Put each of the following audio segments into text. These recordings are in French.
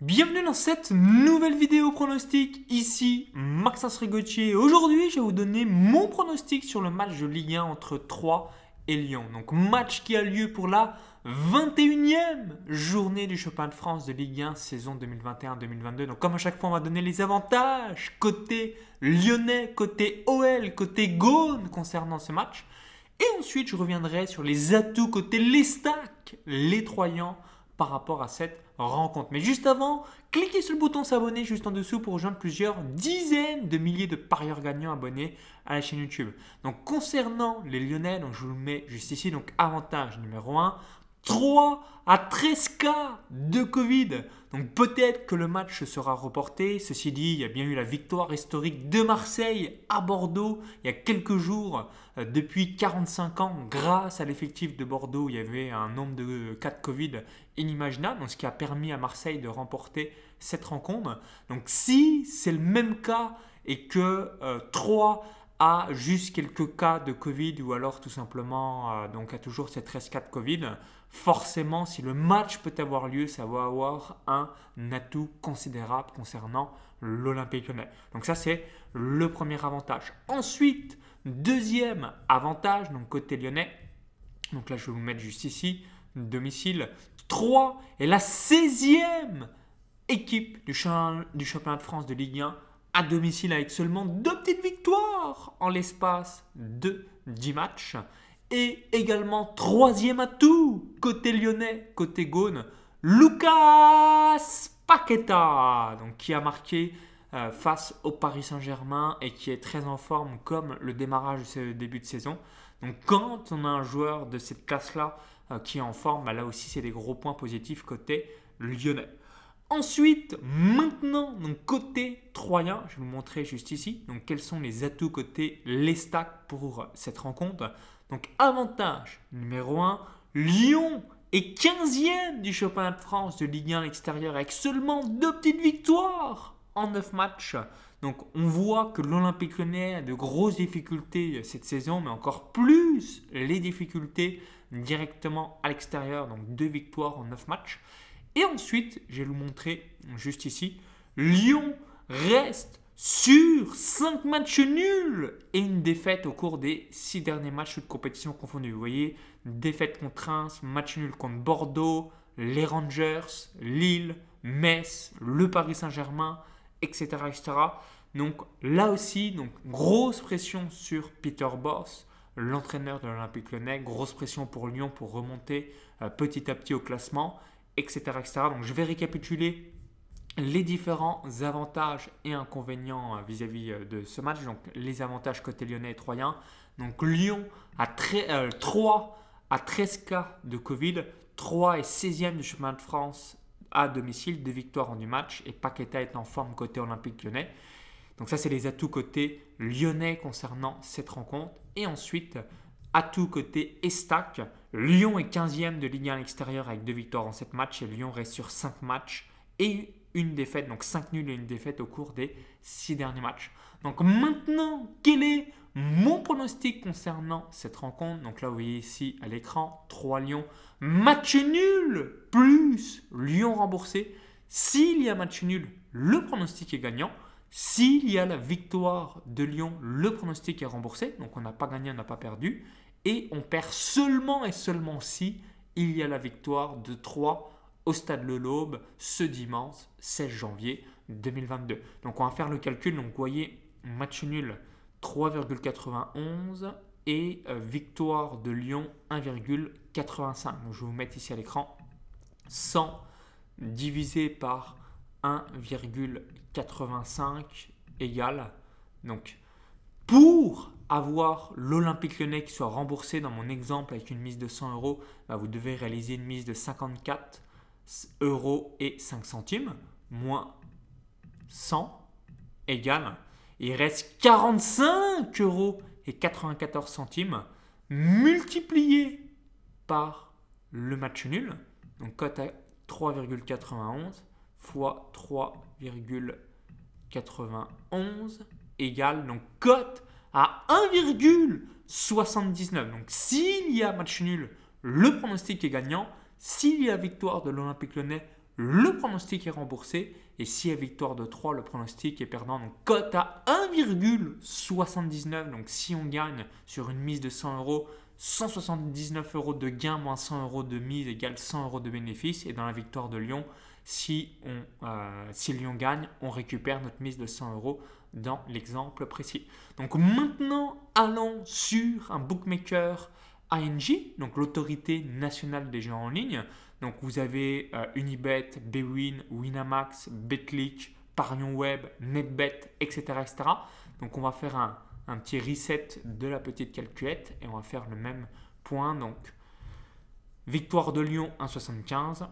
Bienvenue dans cette nouvelle vidéo pronostic, ici Maxence Rigottier. Aujourd'hui, je vais vous donner mon pronostic sur le match de Ligue 1 entre Troyes et Lyon. Donc match qui a lieu pour la 21e journée du Chopin de France de Ligue 1 saison 2021-2022. Donc comme à chaque fois, on va donner les avantages côté lyonnais, côté OL, côté Gaune concernant ce match. Et ensuite, je reviendrai sur les atouts côté Lestac, les Troyens par rapport à cette rencontre. Mais juste avant, cliquez sur le bouton s'abonner juste en dessous pour rejoindre plusieurs dizaines de milliers de parieurs gagnants abonnés à la chaîne YouTube. Donc concernant les Lyonnais, donc je vous le mets juste ici, donc avantage numéro 1, 3 à 13 cas de Covid donc peut-être que le match sera reporté. Ceci dit, il y a bien eu la victoire historique de Marseille à Bordeaux il y a quelques jours, euh, depuis 45 ans, grâce à l'effectif de Bordeaux, il y avait un nombre de cas de Covid inimaginable, ce qui a permis à Marseille de remporter cette rencontre. Donc si c'est le même cas et que 3 euh, a juste quelques cas de Covid ou alors tout simplement euh, donc a toujours ces 13 cas de Covid, forcément, si le match peut avoir lieu, ça va avoir un atout considérable concernant l'Olympique lyonnais. Donc ça, c'est le premier avantage. Ensuite, deuxième avantage, donc côté lyonnais, donc là, je vais vous mettre juste ici, domicile, 3 et la 16e équipe du, du championnat de France de Ligue 1 à domicile avec seulement deux petites victoires en l'espace de 10 matchs. Et également troisième atout côté lyonnais, côté Gaune, Lucas Paqueta, donc, qui a marqué euh, face au Paris Saint-Germain et qui est très en forme comme le démarrage de ce début de saison. Donc quand on a un joueur de cette classe-là euh, qui est en forme, bah là aussi c'est des gros points positifs côté lyonnais. Ensuite, maintenant, côté Troyen, je vais vous montrer juste ici donc quels sont les atouts côté stacks pour euh, cette rencontre. Donc avantage numéro 1, Lyon est 15e du championnat de France de Ligue 1 à l'extérieur avec seulement deux petites victoires en 9 matchs. Donc on voit que l'Olympique lyonnais a de grosses difficultés euh, cette saison, mais encore plus les difficultés directement à l'extérieur, donc deux victoires en 9 matchs. Et ensuite, je vais vous montrer juste ici, Lyon reste sur 5 matchs nuls et une défaite au cours des six derniers matchs de compétition confondues. Vous voyez, défaite contre Reims, match nul contre Bordeaux, les Rangers, Lille, Metz, le Paris Saint-Germain, etc., etc. Donc là aussi, donc, grosse pression sur Peter Boss, l'entraîneur de l'Olympique lyonnais, grosse pression pour Lyon pour remonter euh, petit à petit au classement etc., Donc je vais récapituler les différents avantages et inconvénients euh, vis-à-vis euh, de ce match. Donc les avantages côté lyonnais et troyen. Donc Lyon a 3 euh, à 13 cas de Covid, 3 et 16e du chemin de France à domicile, deux victoires en du match et Paqueta est en forme côté olympique lyonnais. Donc ça c'est les atouts côté lyonnais concernant cette rencontre. Et ensuite tout côté Estac. Lyon est 15e de Ligue 1 à l'extérieur avec deux victoires en 7 matchs et Lyon reste sur 5 matchs et une défaite, donc 5 nuls et une défaite au cours des six derniers matchs. Donc maintenant, quel est mon pronostic concernant cette rencontre Donc là, vous voyez ici à l'écran, 3 Lyon, match nul plus Lyon remboursé. S'il y a match nul, le pronostic est gagnant. S'il y a la victoire de Lyon, le pronostic est remboursé, donc on n'a pas gagné, on n'a pas perdu, et on perd seulement et seulement si il y a la victoire de 3 au Stade Le Laube ce dimanche 16 janvier 2022. Donc on va faire le calcul, donc vous voyez match nul 3,91 et euh, victoire de Lyon 1,85. je vais vous mettre ici à l'écran 100 divisé par 1,85 égale. Donc, pour avoir l'Olympique lyonnais qui soit remboursé dans mon exemple avec une mise de 100 euros, bah, vous devez réaliser une mise de 54 euros et 5 centimes, moins 100 égale. Il reste 45 euros et 94 centimes multiplié par le match nul, donc cote à 3,91 fois 3,91 égale donc cote à 1,79. Donc s'il y a match nul, le pronostic est gagnant. S'il y a victoire de l'Olympique lyonnais, le pronostic est remboursé. Et s'il y a victoire de 3, le pronostic est perdant. Donc cote à 1,79. Donc si on gagne sur une mise de 100 euros, 179 euros de gain moins 100 euros de mise égale 100 euros de bénéfice. Et dans la victoire de Lyon, si, on, euh, si Lyon gagne, on récupère notre mise de 100 euros dans l'exemple précis. Donc maintenant, allons sur un bookmaker ANJ, donc l'autorité nationale des jeux en ligne. Donc vous avez euh, Unibet, Bwin, Winamax, Betlic, Parion Web, Netbet, etc., etc. Donc on va faire un, un petit reset de la petite calculette et on va faire le même point. Donc victoire de Lyon 1,75,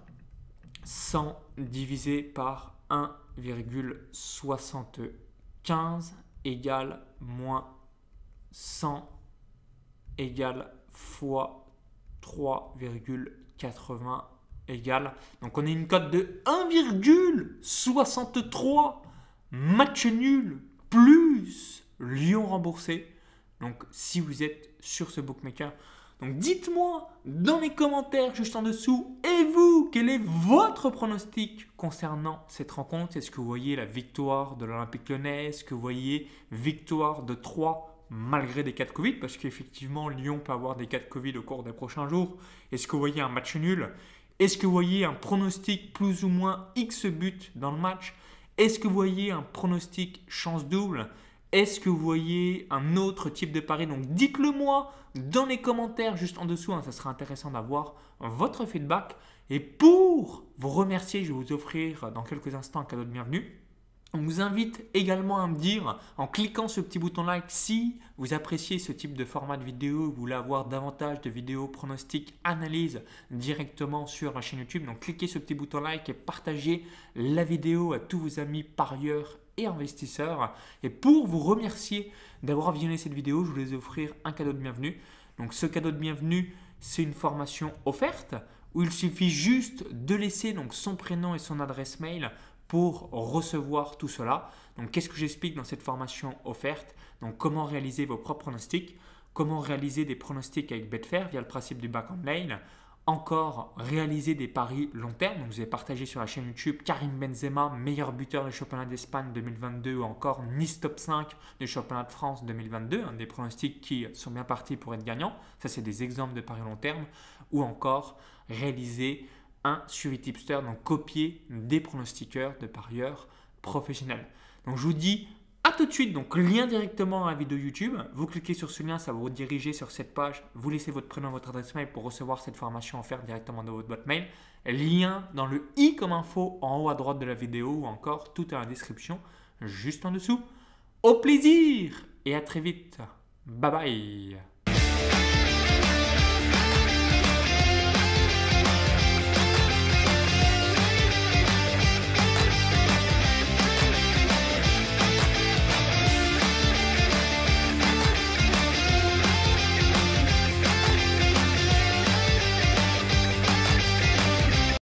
100 divisé par 1,75 égale moins 100 égale fois 3,80 égale. Donc on a une cote de 1,63. Match nul plus Lyon remboursé. Donc si vous êtes sur ce bookmaker, donc dites-moi dans les commentaires juste en dessous, et vous, quel est votre pronostic concernant cette rencontre Est-ce que vous voyez la victoire de l'Olympique lyonnais Est-ce que vous voyez victoire de 3 malgré des cas de Covid, parce qu'effectivement Lyon peut avoir des cas de Covid au cours des prochains jours. Est-ce que vous voyez un match nul Est-ce que vous voyez un pronostic plus ou moins X but dans le match Est-ce que vous voyez un pronostic chance double est-ce que vous voyez un autre type de pari Donc dites-le moi dans les commentaires juste en dessous, hein. ça sera intéressant d'avoir votre feedback. Et pour vous remercier, je vais vous offrir dans quelques instants un cadeau de bienvenue. On vous invite également à me dire en cliquant ce petit bouton like si vous appréciez ce type de format de vidéo, vous voulez avoir davantage de vidéos pronostics, analyses directement sur ma chaîne YouTube. Donc cliquez ce petit bouton like et partagez la vidéo à tous vos amis parieurs et investisseurs. Et pour vous remercier d'avoir visionné cette vidéo, je voulais vous offrir un cadeau de bienvenue. Donc ce cadeau de bienvenue, c'est une formation offerte où il suffit juste de laisser donc son prénom et son adresse mail pour recevoir tout cela. Donc qu'est-ce que j'explique dans cette formation offerte Donc comment réaliser vos propres pronostics, comment réaliser des pronostics avec Betfair via le principe du back-end mail, encore réaliser des paris long terme. Donc, vous ai partagé sur la chaîne YouTube Karim Benzema, meilleur buteur du championnat d'Espagne 2022 ou encore Nice top 5 du championnat de France 2022, des pronostics qui sont bien partis pour être gagnants. Ça, c'est des exemples de paris long terme. Ou encore réaliser un suivi tipster, donc copier des pronostiqueurs de parieurs professionnels. Donc, je vous dis tout de suite, donc lien directement à la vidéo YouTube. Vous cliquez sur ce lien, ça vous diriger sur cette page. Vous laissez votre prénom, votre adresse mail pour recevoir cette formation offerte directement dans votre boîte mail. Lien dans le i comme info en haut à droite de la vidéo ou encore tout est la description juste en dessous. Au plaisir et à très vite. Bye bye.